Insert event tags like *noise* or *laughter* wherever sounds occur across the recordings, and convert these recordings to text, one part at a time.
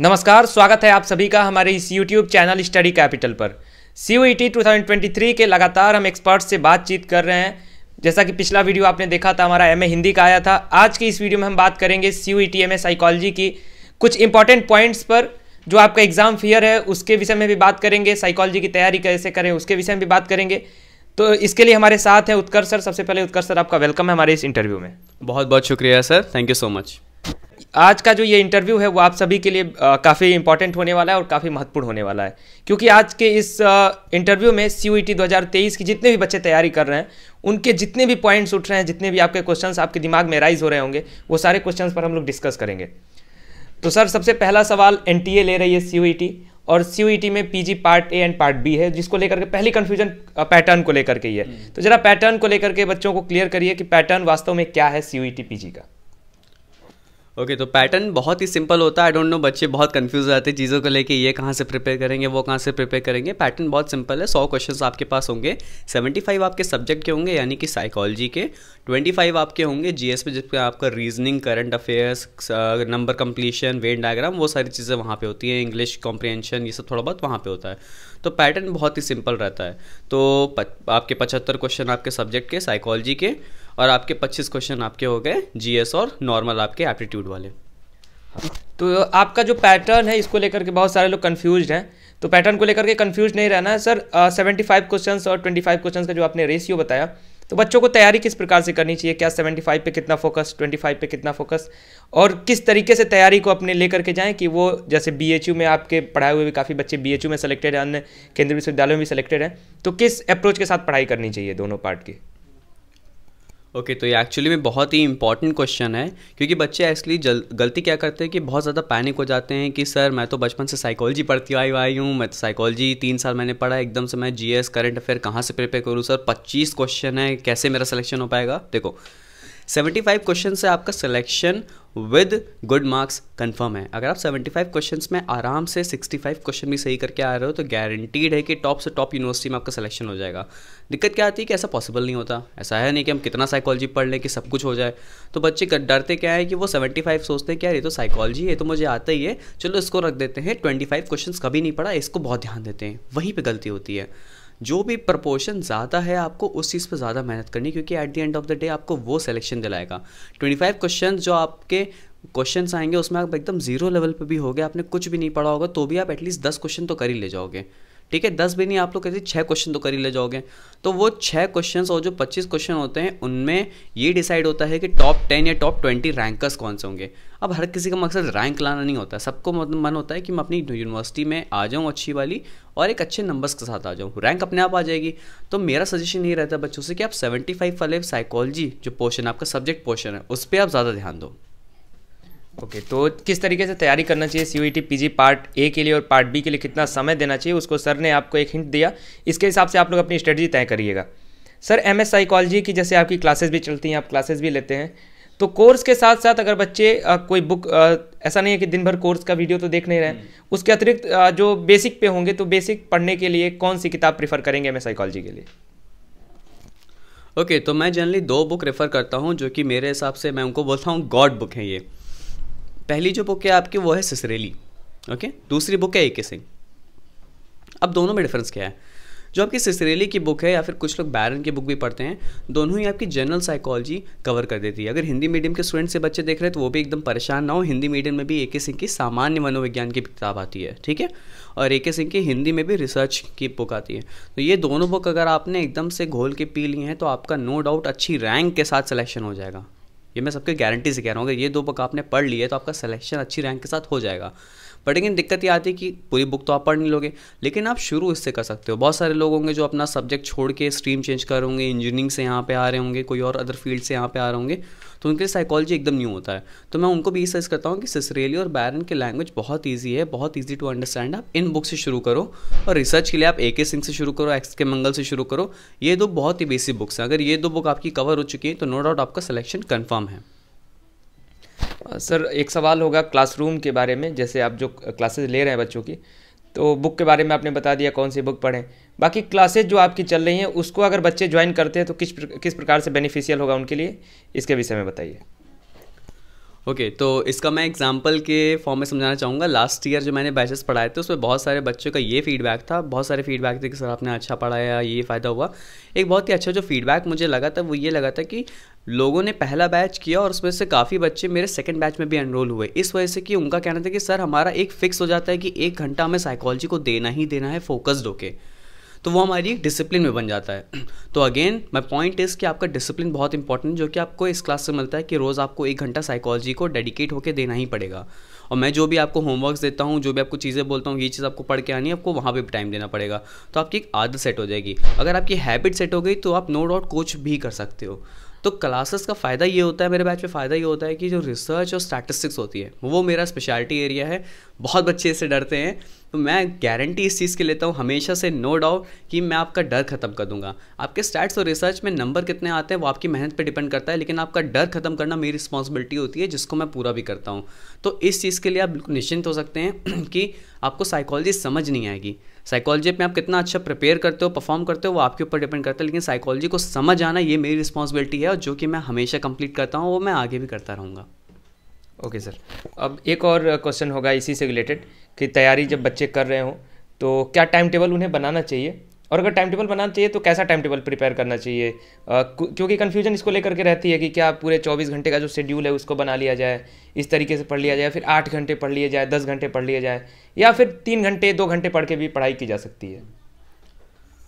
नमस्कार स्वागत है आप सभी का हमारे इस YouTube चैनल स्टडी कैपिटल पर सी यू 2023 के लगातार हम एक्सपर्ट से बातचीत कर रहे हैं जैसा कि पिछला वीडियो आपने देखा था हमारा एम हिंदी का आया था आज की इस वीडियो में हम बात करेंगे सी यू ई साइकोलॉजी की कुछ इंपॉर्टेंट पॉइंट्स पर जो आपका एग्जाम फियर है उसके विषय में भी बात करेंगे साइकोलॉजी की तैयारी कैसे करें उसके विषय में भी बात करेंगे तो इसके लिए हमारे साथ हैं उत्कर्ष सर सबसे पहले उत्कर्ष सर आपका वेलकम है हमारे इस इंटरव्यू में बहुत बहुत शुक्रिया sir thank you so much आज का जो ये इंटरव्यू है वो आप सभी के लिए काफ़ी इंपॉर्टेंट होने वाला है और काफ़ी महत्वपूर्ण होने वाला है क्योंकि आज के इस इंटरव्यू में e सी यू की जितने भी बच्चे तैयारी कर रहे हैं उनके जितने भी पॉइंट्स उठ रहे हैं जितने भी आपके क्वेश्चंस आपके दिमाग में राइज हो रहे होंगे वो सारे क्वेश्चंस पर हम लोग डिस्कस करेंगे तो सर सबसे पहला सवाल एन ले रही है सी e और सी e में PG part A and part B है जिसको लेकर के पहली कन्फ्यूजन पैटर्न को लेकर के ही है हम्म। तो जरा पैटर्न को लेकर के बच्चों को क्लियर करिए कि पैटर्न वास्तव में क्या है सी पीजी का ओके तो पैटर्न बहुत ही सिंपल होता है आई डोंट नो बच्चे बहुत कंफ्यूज रहते हैं चीज़ों को लेके ये कहाँ से प्रिपेयर करेंगे वो कहाँ से प्रिपेयर करेंगे पैटर्न बहुत सिंपल है सौ क्वेश्चंस आपके पास होंगे सेवेंटी फाइव आपके सब्जेक्ट के होंगे यानी कि साइकोलॉजी के ट्वेंटी फाइव आपके होंगे जी एस पे जिसमें आपका reasoning current affairs number completion Venn diagram वो सारी चीज़ें वहाँ पर होती हैं इंग्लिश कॉम्प्रिहेंशन ये सब थोड़ा बहुत वहाँ पर होता है तो पैटर्न बहुत ही सिंपल रहता है तो आपके पचहत्तर क्वेश्चन आपके सब्जेक्ट के साइकोलॉजी के और आपके 25 क्वेश्चन आपके हो गए जीएस और नॉर्मल आपके एप्टीट्यूड वाले तो आपका जो पैटर्न है इसको लेकर के बहुत सारे लोग कन्फ्यूज हैं तो पैटर्न को लेकर के कन्फ्यूज नहीं रहना है सर सेवेंटी फाइव क्वेश्चन और ट्वेंटी फाइव क्वेश्चन का जो आपने रेशियो बताया तो बच्चों को तैयारी किस प्रकार से करनी चाहिए क्या सेवेंटी फाइव पे कितना फोकस ट्वेंटी फाइव पे कितना फोकस और किस तरीके से तैयारी को अपने लेकर के जाएं कि वो जैसे बी एच यू में आपके पढ़ाए हुए भी काफ़ी बच्चे बी एच यू में सेलेक्टेड हैं अन्य केंद्रीय विश्वविद्यालयों में भी सेलेक्टेड हैं तो किस अप्रोच के साथ पढ़ाई करनी चाहिए दोनों पार्ट की ओके okay, तो ये एक्चुअली में बहुत ही इंपॉर्टेंट क्वेश्चन है क्योंकि बच्चे एक्चुअली गलती क्या करते हैं कि बहुत ज़्यादा पैनिक हो जाते हैं कि सर मैं तो बचपन से साइकोलॉजी पढ़ती आई आई हूँ मैं तो साइकोलॉजी तीन साल मैंने पढ़ा एकदम से मैं जीएस करंट अफेयर कहाँ से प्रिपेयर करूँ सर पच्चीस क्वेश्चन है कैसे मेरा सिलेक्शन हो पाएगा देखो सेवेंटी फाइव क्वेश्चन से आपका selection with good marks confirm है अगर आप सेवेंटी फाइव क्वेश्चन में आराम से सिक्सटी फाइव क्वेश्चन भी सही करके आ रहे हो तो गारंटीड है कि टॉप से टॉप यूनिवर्सिटी में आपका सिलेक्शन हो जाएगा दिक्कत क्या आती है कि ऐसा पॉसिबल नहीं होता ऐसा है नहीं कि हम कितना साइकोलॉजी पढ़ लें कि सब कुछ हो जाए तो बच्चे डरते क्या है कि वो सेवेंटी फाइव सोचते हैं कि यार ये तो साइकोलॉजी है तो मुझे आता ही है चलो इसको रख देते हैं ट्वेंटी फाइव क्वेश्चन कभी नहीं पढ़ा इसको बहुत ध्यान देते हैं वहीं पर गलती होती है जो भी प्रपोर्शन ज़्यादा है आपको उस चीज़ पर ज़्यादा मेहनत करनी क्योंकि at the end of the day आपको वो सिलेक्शन दिलाएगा ट्वेंटी फाइव क्वेश्चन जो आपके क्वेश्चन आएंगे उसमें आप एकदम जीरो लेवल पर भी हो गए आपने कुछ भी नहीं पढ़ा होगा तो भी आप एटलीस्ट दस क्वेश्चन तो कर ही ले जाओगे ठीक है दस भी नहीं आप लोग कहते छः क्वेश्चन तो कर ही ले जाओगे तो वो छः क्वेश्चन और जो पच्चीस क्वेश्चन होते हैं उनमें ये डिसाइड होता है कि टॉप टेन या टॉप ट्वेंटी रैंकर्स कौन से होंगे अब हर किसी का मकसद रैंक लाना नहीं होता सबको मन होता है कि मैं अपनी यूनिवर्सिटी में आ जाऊँ अच्छी वाली और एक अच्छे नंबर्स के साथ आ जाऊँ रैंक अपने आप आ जाएगी तो मेरा सजेशन ये रहता है बच्चों से कि आप सेवेंटी फाइव वाले साइकोलॉजी जो पोर्शन आपका सब्जेक्ट पोर्शन है उस पर आप ज़्यादा ध्यान दो ओके okay, तो किस तरीके से तैयारी करना चाहिए C T P part A के लिए और पार्ट बी के लिए कितना समय देना चाहिए उसको सर ने आपको एक हिंट दिया इसके हिसाब से आप लोग अपनी स्ट्रेटजी तय करिएगा सर एम एस साइकोलॉजी की जैसे आपकी क्लासेस भी चलती हैं आप क्लासेस भी लेते हैं तो कोर्स के साथ साथ अगर बच्चे आ, कोई बुक आ, ऐसा नहीं है कि दिन भर कोर्स का वीडियो तो देख नहीं रहे हम्म। उसके अतिरिक्त जो बेसिक पे होंगे तो बेसिक पढ़ने के लिए कौन सी किताब प्रीफर करेंगे मैं साइकोलॉजी के लिए ओके okay, तो मैं जनरली दो बुक रेफ़र करता हूँ जो कि मेरे हिसाब से मैं उनको बोलता हूँ गॉड बुक है ये पहली जो बुक है आपकी वो है सिसरेली ओके okay? दूसरी बुक है ए के सिंह अब दोनों में डिफरेंस क्या है जो आपकी सिसरेली की बुक है या फिर कुछ लोग बैरन की बुक भी पढ़ते हैं दोनों ही आपकी जनरल साइकोलॉजी कवर कर देती है अगर हिंदी मीडियम के स्टूडेंट से बच्चे देख रहे हैं तो वो भी एकदम परेशान ना हो हिंदी मीडियम में भी ए के सिंह की सामान्य मनोविज्ञान की किताब आती है ठीक है और ए के सिंह की हिंदी में भी रिसर्च की बुक आती है तो ये दोनों बुक अगर आपने एकदम से घोल के पी ली हैं तो आपका नो डाउट अच्छी रैंक के साथ सिलेक्शन हो जाएगा ये मैं सबके गारंटी से कह रहा हूँ अगर ये दो बुक आपने पढ़ ली है तो आपका सिलेक्शन अच्छी रैंक के साथ हो जाएगा बट लेकिन दिक्कत ये आती है कि पूरी बुक तो आप पढ़ नहीं लोगे लेकिन आप शुरू इससे कर सकते हो बहुत सारे लोग होंगे जो अपना सब्जेक्ट छोड़ के स्ट्रीम चेंज कर होंगे इंजीनियरिंग से यहाँ पे आ रहे होंगे कोई और अदर फील्ड से यहाँ पे आ रहे होंगे तो उनके लिए साइकोलॉजी एकदम न्यू होता है तो मैं उनको भी सजेस्ट करता हूँ कि सिसरेली और बैरन की लैंग्वेज बहुत ईजी है बहुत ईजी टू अंडरस्टैंड आप इन बुक से शुरू करो और रिसर्च के लिए आप ए के सिंह से शुरू करो एक्स के मंगल से शुरू करो ये दो बहुत ही बेसिक बुक्स हैं अगर ये दो बुक आपकी कवर हो चुकी तो है तो नो डाउट आपका सिलेक्शन कन्फर्म है सर एक सवाल होगा क्लासरूम के बारे में जैसे आप जो क्लासेज ले रहे हैं बच्चों की तो बुक के बारे में आपने बता दिया कौन सी बुक पढ़ें बाकी क्लासेज जो आपकी चल रही हैं उसको अगर बच्चे ज्वाइन करते हैं तो किस प्र, किस प्रकार से बेनिफिशियल होगा उनके लिए इसके विषय में बताइए ओके okay, तो इसका मैं एग्जाम्पल के फॉर्म में समझाना चाहूँगा लास्ट ईयर जो मैंने बैचेस पढ़ाए थे उसमें बहुत सारे बच्चों का ये फीडबैक था बहुत सारे फीडबैक थे कि सर आपने अच्छा पढ़ाया ये फ़ायदा हुआ एक बहुत ही अच्छा जो फीडबैक मुझे लगा था वो ये लगा था कि लोगों ने पहला बैच किया और उसमें से काफ़ी बच्चे मेरे सेकंड बैच में भी एनरोल हुए इस वजह से कि उनका कहना था कि सर हमारा एक फिक्स हो जाता है कि एक घंटा हमें साइकोलॉजी को देना ही देना है फोकस्ड होके तो वो हमारी एक डिसिप्लिन में बन जाता है *clears throat* तो अगेन माई पॉइंट इज़ कि आपका डिसिप्लिन बहुत इंपॉर्टेंट जो कि आपको इस क्लास से मिलता है कि रोज़ आपको एक घंटा साइकोलॉजी को डेडिकेट होकर देना ही पड़ेगा और मैं जो भी आपको होमवर्क देता हूँ जो भी आपको चीज़ें बोलता हूँ ये चीज़ आपको पढ़ के आनी है आपको वहाँ पर भी टाइम देना पड़ेगा तो आपकी एक आदत सेट हो जाएगी अगर आपकी हैबिट सेट हो गई तो आप नो डाउट कोच भी कर सकते हो तो क्लासेस का फ़ायदा ये होता है मेरे बैच में फ़ायदा ये होता है कि जो रिसर्च और स्टैटिस्टिक्स होती है वो मेरा स्पेशलिटी एरिया है बहुत बच्चे इससे डरते हैं तो मैं गारंटी इस चीज़ के लेता हूँ हमेशा से नो डाउट कि मैं आपका डर खत्म कर दूंगा आपके स्टैट्स और रिसर्च में नंबर कितने आते हैं वो आपकी मेहनत पे डिपेंड करता है लेकिन आपका डर खत्म करना मेरी रिस्पॉन्सिबिलिटी होती है जिसको मैं पूरा भी करता हूँ तो इस चीज़ के लिए आप बिल्कुल निश्चिंत हो सकते हैं *clears throat* कि आपको साइकोलॉजी समझ नहीं आएगी साइकोलॉजी में आप कितना अच्छा प्रिपेयर करते हो परफॉर्म करते हो वो आपके ऊपर डिपेंड करता है लेकिन साइकोलॉजी को समझ आना ये मेरी रिस्पॉन्सिबिलिटी है और जो कि मैं हमेशा कंप्लीट करता हूँ वो मैं आगे भी करता रहूँगा ओके सर अब एक और क्वेश्चन होगा इसी से रिलेटेड कि तैयारी जब बच्चे कर रहे हों तो क्या टाइम टेबल उन्हें बनाना चाहिए और अगर टाइम टेबल बनाना चाहिए तो कैसा टाइम टेबल प्रिपेयर करना चाहिए क्योंकि कन्फ्यूजन इसको लेकर के रहती है कि क्या पूरे चौबीस घंटे का जो शेड्यूल है उसको बना लिया जाए इस तरीके से पढ़ लिया जाए फिर आठ घंटे पढ़ लिए जाए दस घंटे पढ़ लिए जाए या फिर तीन घंटे दो घंटे पढ़ के भी पढ़ाई की जा सकती है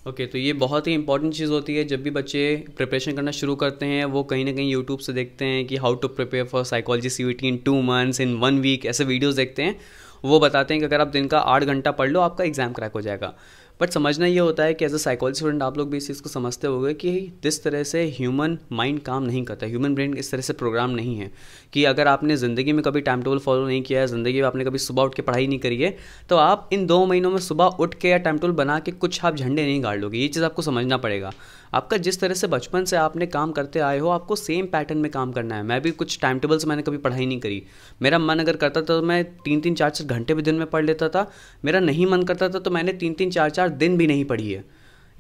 ओके okay, तो ये बहुत ही इंपॉर्टेंट चीज़ होती है जब भी बच्चे प्रिपरेशन करना शुरू करते हैं वो कहीं ना कहीं यूट्यूब से देखते हैं कि how to prepare for psychology C in two months in one week ऐसे वीडियोस देखते हैं वो बताते हैं कि अगर आप दिन का आठ घंटा पढ़ लो आपका एग्ज़ाम क्रैक हो जाएगा बट समझना ये होता है कि एज अ साइकोलॉजी स्टूडेंट आप लोग भी इस चीज़ को समझते हो कि जिस तरह से ह्यूमन माइंड काम नहीं करता ह्यूमन ब्रेन इस तरह से प्रोग्राम नहीं है कि अगर आपने ज़िंदगी में कभी टाइम टेबल फॉलो नहीं किया है ज़िंदगी में आपने कभी सुबह उठ के पढ़ाई नहीं करी है तो आप इन दो महीनों में सुबह उठ के या टाइम टेबल बना के कुछ आप झंडे नहीं गाड़ लोगे ये चीज़ आपको समझना पड़ेगा आपका जिस तरह से बचपन से आपने काम करते आए हो आपको सेम पैटर्न में काम करना है मैं भी कुछ टाइम टेबल्स मैंने कभी पढ़ाई नहीं करी मेरा मन अगर करता था तो मैं तीन तीन चार चार घंटे भी दिन में पढ़ लेता था मेरा नहीं मन करता था तो मैंने तीन तीन चार चार चार दिन भी नहीं पढ़ी है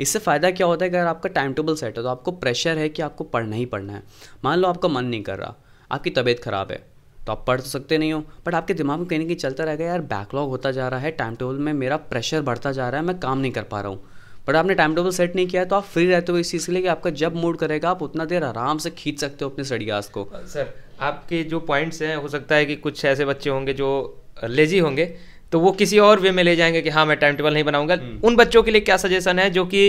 इससे फ़ायदा क्या होता है अगर आपका टाइम टेबल सेट है तो आपको प्रेशर है कि आपको पढ़ना ही पढ़ना है मान लो आपका मन नहीं कर रहा आपकी तबीयत ख़राब है तो आप पढ़ तो सकते नहीं हो बट आपके दिमाग में कहने की चलता रहेगा यार बैकलॉग होता जा रहा है टाइम टेबल में मेरा प्रेशर बढ़ता जा रहा है मैं काम नहीं कर पा रहा हूँ बट आपने टाइम टेबल सेट नहीं किया है तो आप फ्री रहते हो इस चीज़ के लिए कि आपका जब मूड करेगा आप उतना देर आराम से खींच सकते हो अपने स्टडियाज को सर आपके जो पॉइंट्स हैं हो सकता है कि कुछ ऐसे बच्चे होंगे जो लेजी होंगे तो वो किसी और वे में ले जाएंगे कि हाँ मैं टाइम टेबल नहीं बनाऊंगा हम्म। उन बच्चों के लिए क्या सजेशन है जो कि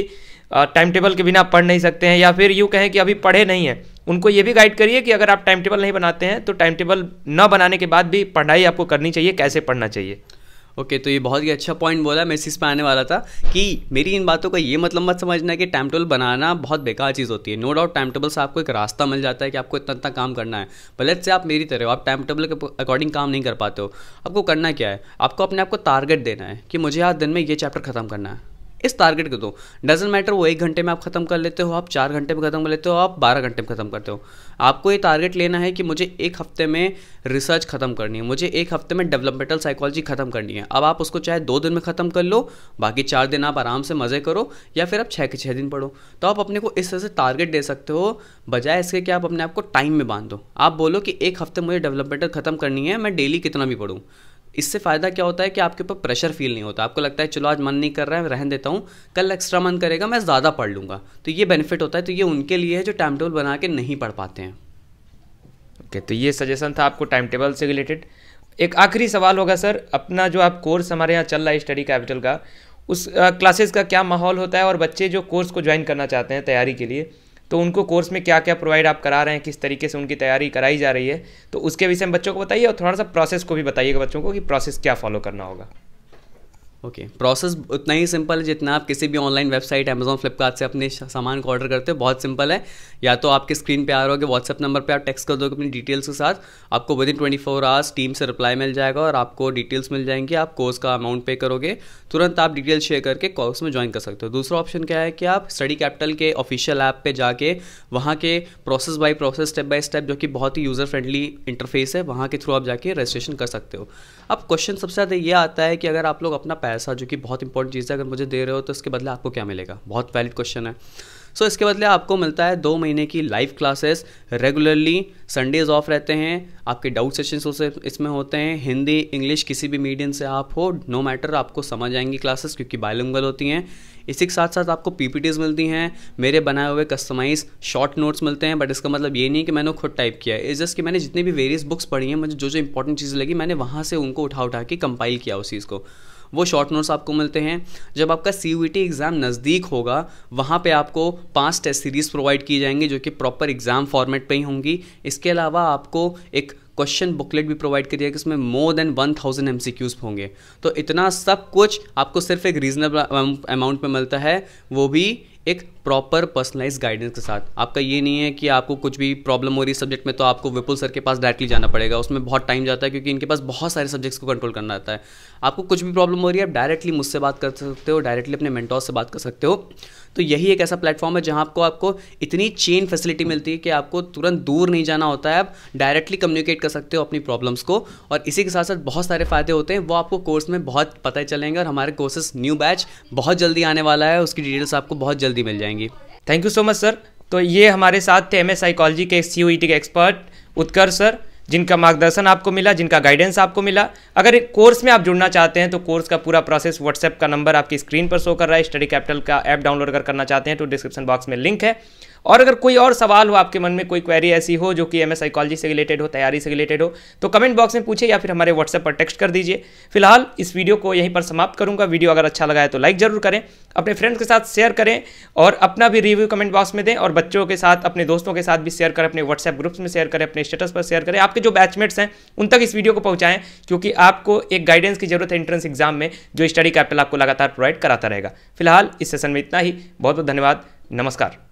टाइम टेबल के बिना पढ़ नहीं सकते हैं या फिर यूँ कहें कि अभी पढ़े नहीं हैं उनको ये भी गाइड करिए कि अगर आप टाइम टेबल नहीं बनाते हैं तो टाइम टेबल न बनाने के बाद भी पढ़ाई आपको करनी चाहिए कैसे पढ़ना चाहिए ओके तो ये बहुत ही अच्छा पॉइंट बोला मैं इस पर आने वाला था कि मेरी इन बातों का ये मतलब मत समझना कि टाइम टेबल बनाना बहुत बेकार चीज़ होती है नो डाउट टाइम टेबल से आपको एक रास्ता मिल जाता है कि आपको इतना इतना काम करना है पलट से आप मेरी तरह हो आप टाइम टेबल के अकॉर्डिंग काम नहीं कर पाते हो आपको करना क्या है आपको अपने आप को टारगेट देना है कि मुझे आज दिन में ये चैप्टर ख़त्म करना है इस टारगेट को दो डजेंट मैटर वो एक घंटे में आप खत्म कर लेते हो आप चार घंटे में खत्म कर लेते हो आप बारह घंटे में खत्म करते हो आपको ये टारगेट लेना है कि मुझे एक हफ्ते में रिसर्च खत्म करनी है मुझे एक हफ्ते में डेवलपमेंटल साइकोलॉजी खत्म करनी है अब आप उसको चाहे दो दिन में खत्म कर लो बाकी चार दिन आप आराम से मज़े करो या फिर आप छः के छः दिन पढ़ो तो आप अपने को इस तरह से टारगेट दे सकते हो बजाय इसके कि आप अपने आप को टाइम में बांध दो आप बोलो कि एक हफ्ते मुझे डेवलपमेंटल खत्म करनी है मैं डेली कितना भी पढ़ूँ इससे फ़ायदा क्या होता है कि आपके ऊपर प्रेशर फील नहीं होता आपको लगता है चलो आज मन नहीं कर रहा है रहन देता हूँ कल एक्स्ट्रा मन करेगा मैं ज़्यादा पढ़ लूँगा तो ये बेनिफिट होता है तो ये उनके लिए है जो टाइम टेबल बना के नहीं पढ़ पाते हैं ओके okay, तो ये सजेशन था आपको टाइम टेबल से रिलेटेड एक आखिरी सवाल होगा सर अपना जो आप कोर्स हमारे यहाँ चल रहा है स्टडी कैपिटल का उस क्लासेस का क्या माहौल होता है और बच्चे जो कोर्स को ज्वाइन करना चाहते हैं तैयारी के लिए तो उनको कोर्स में क्या क्या प्रोवाइड आप करा रहे हैं किस तरीके से उनकी तैयारी कराई जा रही है तो उसके विषय में बच्चों को बताइए और थोड़ा सा प्रोसेस को भी बताइएगा बच्चों को कि प्रोसेस क्या फॉलो करना होगा ओके okay. प्रोसेस उतना ही सिंपल है जितना आप किसी भी ऑनलाइन वेबसाइट अमेजोन फ्लिपकार्ट से अपने सामान को ऑर्डर करते हो बहुत सिंपल है या तो आपके स्क्रीन पे आ रहा होगा व्हाट्सअप नंबर पे आप टेक्स्ट कर दोगे अपनी डिटेल्स के साथ आपको within twenty four hours team से रिप्लाई मिल जाएगा और आपको डिटेल्स मिल जाएंगी आप कोर्स का अमाउंट पे करोगे तुरंत आप डिटेल्स शेयर करके कोर्स में ज्वाइन कर सकते हो दूसरा ऑप्शन क्या है कि आप स्टडी कैपिटल के ऑफिशियल ऐप पर जाके वहाँ के process by process step by step जो कि बहुत ही यूज़र फ्रेंडली इंटरफेस है वहाँ के थ्रू आप जाके रजिस्ट्रेशन कर सकते हो अब क्वेश्चन सबसे ज़्यादा ये आता है कि अगर आप लोग अपना पैसा जो कि बहुत इंपॉर्टेंट चीज़ है अगर मुझे दे रहे हो तो इसके बदले आपको क्या मिलेगा बहुत वैलिड क्वेश्चन है सो so, इसके बदले आपको मिलता है दो महीने की live classes regularly Sundays off रहते हैं आपके डाउट सेशन इसमें होते हैं हिंदी इंग्लिश किसी भी मीडियम से आप हो नो मैटर आपको समझ आएंगी क्लासेस क्योंकि बायलिंगल होती हैं इसी के साथ साथ आपको पीपीटीज मिलती हैं मेरे बनाए हुए कस्टमाइज शॉर्ट नोट्स मिलते हैं बट इसका मतलब ये नहीं कि मैंने खुद टाइप किया है जस्ट कि मैंने जितनी भी वेरियस बुक्स पढ़ी हैं मुझे जो जो इंपॉर्टेंट चीज़ें लगी मैंने वहाँ से उनको उठा उठा के कंपाइल किया उस चीज़ को वो शॉर्ट नोट्स आपको मिलते हैं जब आपका सी यू टी एग्ज़ाम नज़दीक होगा वहाँ पे आपको पांच टेस्ट सीरीज़ प्रोवाइड की जाएंगी जो कि प्रॉपर एग्ज़ाम फॉर्मेट पे ही होंगी इसके अलावा आपको एक क्वेश्चन बुकलेट भी प्रोवाइड करिएगा जिसमें more than one thousand M C होंगे तो इतना सब कुछ आपको सिर्फ एक रीजनेबल अमाउंट में मिलता है वो भी एक प्रॉपर पर्सनलाइज गाइडेंस के साथ आपका ये नहीं है कि आपको कुछ भी प्रॉब्लम हो रही है सब्जेक्ट में तो आपको विपुल सर के पास डायरेक्टली जाना पड़ेगा उसमें बहुत टाइम जाता है क्योंकि इनके पास बहुत सारे सब्जेक्ट्स को कंट्रोल करना आता है आपको कुछ भी प्रॉब्लम हो रही है आप डायरेक्टली मुझसे बात कर सकते हो डायरेक्टली अपने मेंटोर से बात कर सकते हो तो यही एक ऐसा प्लेटफॉर्म है जहाँ आपको आपको इतनी चेन फैसिलिटी मिलती है कि आपको तुरंत दूर नहीं जाना होता है आप डायरेक्टली कम्युनिकेट कर सकते हो अपनी प्रॉब्लम्स को और इसी के साथ साथ बहुत सारे फ़ायदे होते हैं वो आपको कोर्स में बहुत पता ही चलेंगे और हमारे कोर्सेस न्यू बैच बहुत जल्दी आने वाला है उसकी डिटेल्स आपको बहुत जल्दी जल्दी मिल जाएंगी thank you so much sir तो ये हमारे साथ थे एम एस साइकोलॉजी के सी e के एक्सपर्ट उत्कर्ष सर जिनका मार्गदर्शन आपको मिला जिनका गाइडेंस आपको मिला अगर एक कोर्स में आप जुड़ना चाहते हैं तो कोर्स का पूरा प्रोसेस व्हाट्सएप का नंबर आपकी स्क्रीन पर शो कर रहा है स्टडी कैपिटल का ऐप डाउनलोड कर करना चाहते हैं तो डिस्क्रिप्शन बॉक्स में लिंक है और अगर कोई और सवाल हो आपके मन में कोई क्वेरी ऐसी हो जो कि एम साइकोलॉजी से रिलेटेड हो तैयारी से रिलेटेड हो तो कमेंट बॉक्स में पूछे या फिर हमारे व्हाट्सएप पर टेक्स्ट कर दीजिए फिलहाल इस वीडियो को यहीं पर समाप्त करूंगा वीडियो अगर अच्छा लगा है तो लाइक जरूर करें अपने फ्रेंड्स के साथ शेयर करें और अपना भी रिव्यू कमेंट बॉक्स में दें और बच्चों के साथ अपने दोस्तों के साथ भी शेयर करें अपने व्हाट्सएप ग्रुप्स में शेयर करें अपने स्टेटस पर शेयर करें आपके जो बैचमेट्स हैं उन तक इस वीडियो को पहुँचाएं क्योंकि आपको एक गाइडेंस की जरूरत है एंट्रेंस एग्जाम में जो स्टडी कैपिटल आपको लगातार प्रोवाइड कराता रहेगा फिलहाल इस सेशन में इतना ही बहुत बहुत धन्यवाद नमस्कार